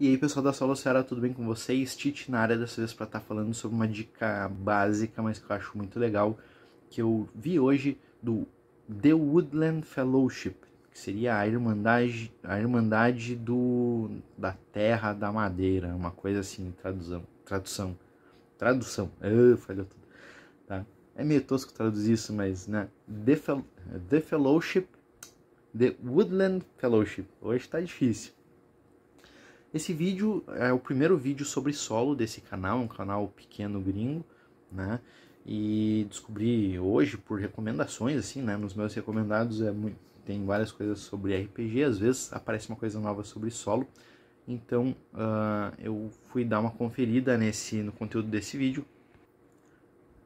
E aí pessoal da Solo Ceará, tudo bem com vocês? Tite na área dessa vez para estar tá falando sobre uma dica básica, mas que eu acho muito legal, que eu vi hoje do The Woodland Fellowship, que seria a Irmandade, a Irmandade do, da Terra da Madeira, uma coisa assim, tradução. Tradução. Tradução. Uh, falhou tudo. Tá? É meio tosco traduzir isso, mas né? The, Fel The Fellowship. The Woodland Fellowship. Hoje tá difícil esse vídeo é o primeiro vídeo sobre solo desse canal, um canal pequeno gringo, né? E descobri hoje por recomendações, assim, né? Nos meus recomendados é muito... tem várias coisas sobre RPG, às vezes aparece uma coisa nova sobre solo. Então uh, eu fui dar uma conferida nesse no conteúdo desse vídeo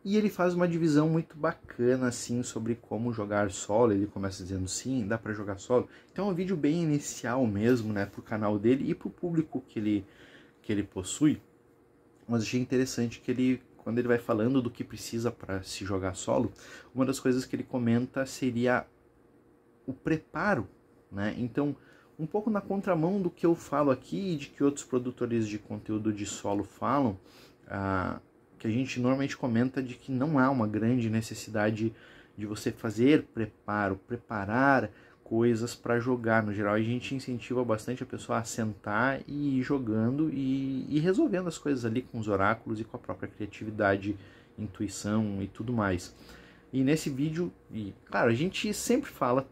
e ele faz uma divisão muito bacana assim sobre como jogar solo. Ele começa dizendo sim, dá para jogar solo. Então é um vídeo bem inicial mesmo, né, pro canal dele e pro público que ele que ele possui. Mas achei interessante que ele quando ele vai falando do que precisa para se jogar solo, uma das coisas que ele comenta seria o preparo, né? Então, um pouco na contramão do que eu falo aqui e de que outros produtores de conteúdo de solo falam, ah, que a gente normalmente comenta de que não há uma grande necessidade de você fazer preparo, preparar coisas para jogar. No geral, a gente incentiva bastante a pessoa a sentar e ir jogando e, e resolvendo as coisas ali com os oráculos e com a própria criatividade, intuição e tudo mais. E nesse vídeo, e claro, a gente sempre fala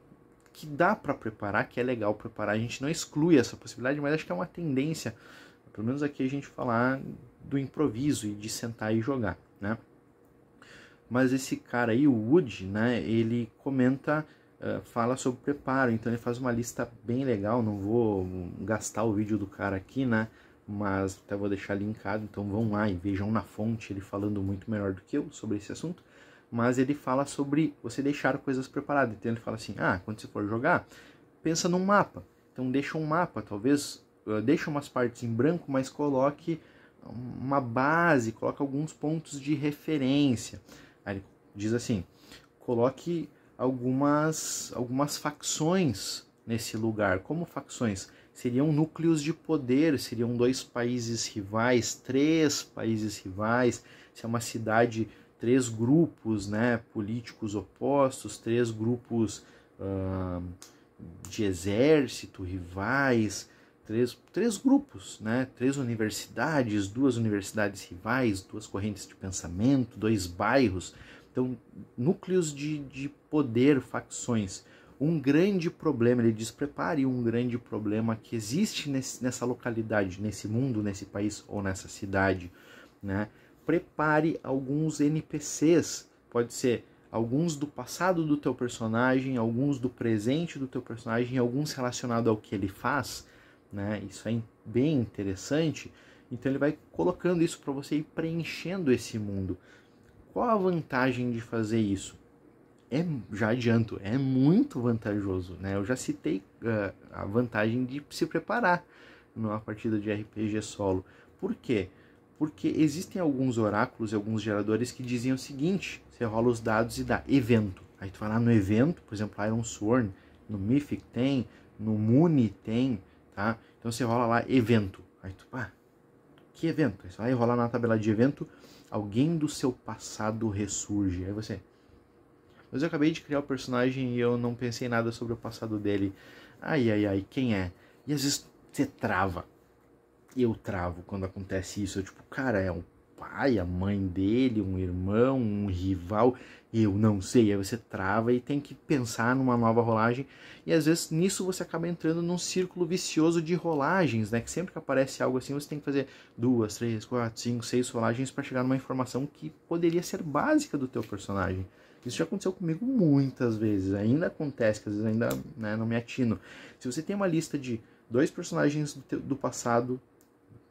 que dá para preparar, que é legal preparar, a gente não exclui essa possibilidade, mas acho que é uma tendência, pelo menos aqui a gente falar do improviso e de sentar e jogar, né? Mas esse cara aí, o Wood, né, ele comenta, uh, fala sobre preparo, então ele faz uma lista bem legal, não vou gastar o vídeo do cara aqui, né, mas até vou deixar linkado, então vão lá e vejam na fonte ele falando muito melhor do que eu sobre esse assunto, mas ele fala sobre você deixar coisas preparadas, então ele fala assim, ah, quando você for jogar, pensa num mapa, então deixa um mapa, talvez, uh, deixa umas partes em branco, mas coloque uma base, coloca alguns pontos de referência. Aí ele diz assim: coloque algumas, algumas facções nesse lugar. Como facções? Seriam núcleos de poder, seriam dois países rivais, três países rivais, se é uma cidade, três grupos né, políticos opostos, três grupos uh, de exército rivais, três, três grupos, né? três universidades, duas universidades rivais, duas correntes de pensamento, dois bairros. Então, núcleos de, de poder, facções. Um grande problema, ele diz, prepare um grande problema que existe nesse, nessa localidade, nesse mundo, nesse país ou nessa cidade. Né? Prepare alguns NPCs, pode ser alguns do passado do teu personagem, alguns do presente do teu personagem, alguns relacionados ao que ele faz, né? Isso é bem interessante. Então ele vai colocando isso para você ir preenchendo esse mundo. Qual a vantagem de fazer isso? É, já adianto, é muito vantajoso, né? Eu já citei uh, a vantagem de se preparar numa partida de RPG solo. Por quê? Porque existem alguns oráculos e alguns geradores que diziam o seguinte: você rola os dados e dá evento. Aí tu vai lá no evento, por exemplo, Iron Sworn, no Mythic tem, no Muni tem, tá? Então você rola lá evento. Aí tu, pá, que evento? Aí você vai rolar na tabela de evento, alguém do seu passado ressurge. Aí você, mas eu acabei de criar o personagem e eu não pensei nada sobre o passado dele. Ai, ai, ai, quem é? E às vezes você trava. Eu travo quando acontece isso. Eu, tipo, cara, é um pai, a mãe dele, um irmão, um rival, eu não sei. Aí você trava e tem que pensar numa nova rolagem. E às vezes nisso você acaba entrando num círculo vicioso de rolagens, né? Que sempre que aparece algo assim, você tem que fazer duas, três, quatro, cinco, seis rolagens para chegar numa informação que poderia ser básica do teu personagem. Isso já aconteceu comigo muitas vezes, ainda acontece, que às vezes ainda né, não me atino. Se você tem uma lista de dois personagens do, teu, do passado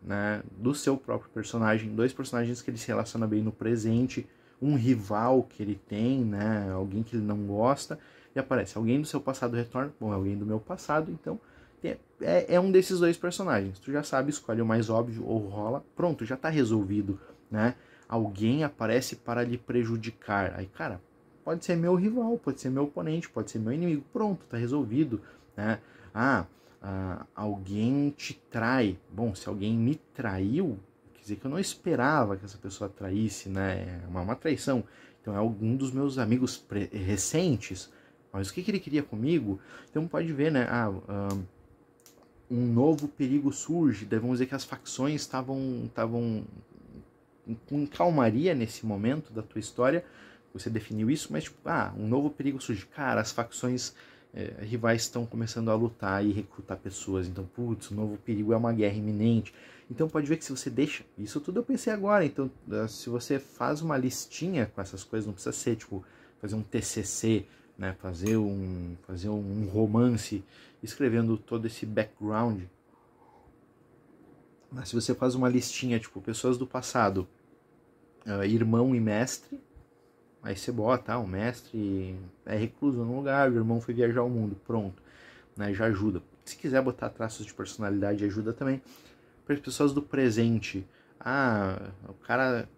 né, do seu próprio personagem, dois personagens que ele se relaciona bem no presente, um rival que ele tem, né, alguém que ele não gosta, e aparece alguém do seu passado retorna, bom, é alguém do meu passado, então é, é, é, um desses dois personagens. Tu já sabe, escolhe o mais óbvio ou rola, pronto, já tá resolvido, né? Alguém aparece para lhe prejudicar. Aí, cara, pode ser meu rival, pode ser meu oponente, pode ser meu inimigo, pronto, tá resolvido, né? Ah, ah, alguém te trai. Bom, se alguém me traiu, quer dizer que eu não esperava que essa pessoa traísse, né? É uma, uma traição. Então é algum dos meus amigos recentes. Mas o que, que ele queria comigo? Então pode ver, né? Ah, um novo perigo surge. Daí vamos dizer que as facções estavam estavam com calmaria nesse momento da tua história. Você definiu isso, mas tipo, ah, um novo perigo surge. Cara, as facções é, rivais estão começando a lutar e recrutar pessoas. Então, putz, o novo perigo é uma guerra iminente. Então, pode ver que se você deixa. Isso tudo eu pensei agora. Então, ah, se você faz uma listinha com essas coisas, não precisa ser tipo fazer um TCC, né, fazer um, fazer um romance escrevendo todo esse background. Mas se você faz uma listinha, tipo, pessoas do passado, uh, irmão e mestre, Aí você bota, ah, o mestre é recluso no lugar, o irmão foi viajar ao mundo, pronto. Né, já ajuda. Se quiser botar traços de personalidade, ajuda também. Para as pessoas do presente. Ah, o cara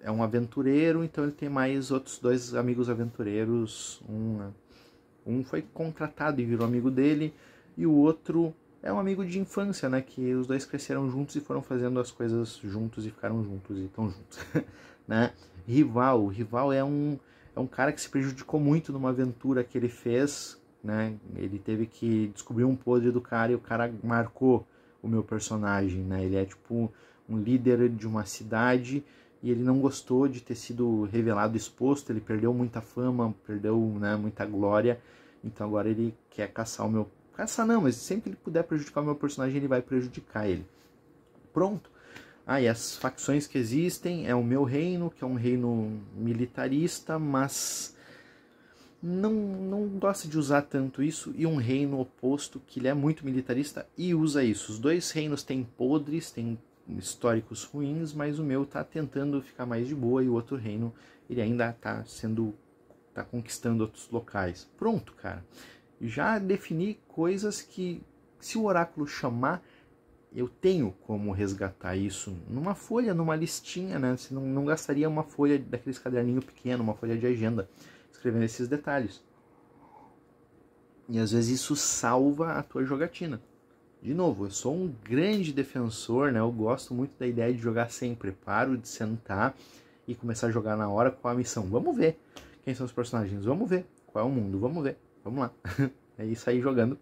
é um aventureiro, então ele tem mais outros dois amigos aventureiros. Um, né. um foi contratado e virou amigo dele, e o outro é um amigo de infância, né? Que os dois cresceram juntos e foram fazendo as coisas juntos e ficaram juntos e estão juntos, né? Rival, o rival é um é um cara que se prejudicou muito numa aventura que ele fez, né? Ele teve que descobrir um podre do cara e o cara marcou o meu personagem, né? Ele é tipo um líder de uma cidade e ele não gostou de ter sido revelado exposto, ele perdeu muita fama, perdeu, né, muita glória. Então agora ele quer caçar o meu Caçar não, mas sempre que ele puder prejudicar o meu personagem, ele vai prejudicar ele. Pronto. Ah, as facções que existem é o meu reino, que é um reino militarista, mas não, não gosta de usar tanto isso, e um reino oposto, que ele é muito militarista e usa isso. Os dois reinos têm podres, têm históricos ruins, mas o meu está tentando ficar mais de boa e o outro reino ele ainda está sendo tá conquistando outros locais. Pronto, cara já defini coisas que, se o oráculo chamar, eu tenho como resgatar isso numa folha, numa listinha, né? Você não, não gastaria uma folha daqueles caderninho pequeno, uma folha de agenda, escrevendo esses detalhes. E às vezes isso salva a tua jogatina. De novo, eu sou um grande defensor, né? Eu gosto muito da ideia de jogar sem preparo, de sentar e começar a jogar na hora com a missão. Vamos ver quem são os personagens, vamos ver qual é o mundo, vamos ver. Vamos lá. É aí sair jogando.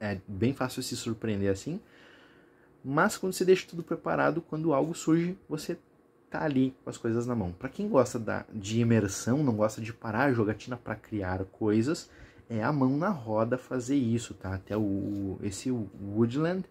É bem fácil se surpreender assim. Mas quando você deixa tudo preparado, quando algo surge, você tá ali com as coisas na mão. Para quem gosta da, de imersão, não gosta de parar a jogatina para criar coisas, é a mão na roda fazer isso, tá? Até o esse Woodland,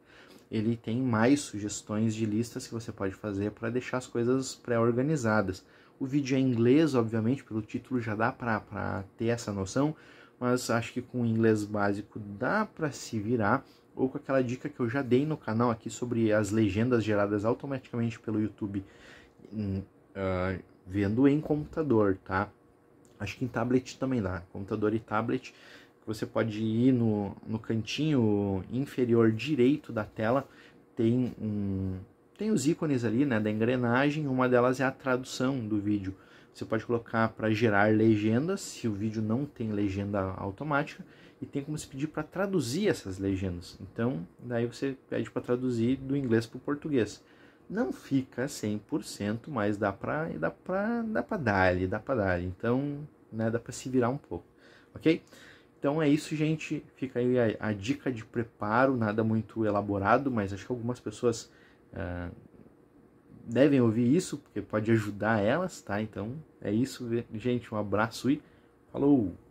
ele tem mais sugestões de listas que você pode fazer para deixar as coisas pré-organizadas. O vídeo é em inglês, obviamente, pelo título já dá para ter essa noção, mas acho que com o inglês básico dá para se virar, ou com aquela dica que eu já dei no canal aqui sobre as legendas geradas automaticamente pelo YouTube uh, vendo em computador, tá? Acho que em tablet também dá, computador e tablet, você pode ir no, no cantinho inferior direito da tela, tem um, tem os ícones ali né, da engrenagem, uma delas é a tradução do vídeo. Você pode colocar para gerar legendas, se o vídeo não tem legenda automática, e tem como se pedir para traduzir essas legendas. Então, daí você pede para traduzir do inglês para o português. Não fica 100%, mas dá para dá para dá para dar ali, dá para dar. Então, né, dá para se virar um pouco, OK? Então é isso, gente. Fica aí a, a dica de preparo, nada muito elaborado, mas acho que algumas pessoas ah, devem ouvir isso, porque pode ajudar elas, tá? Então é isso, gente. Um abraço e falou!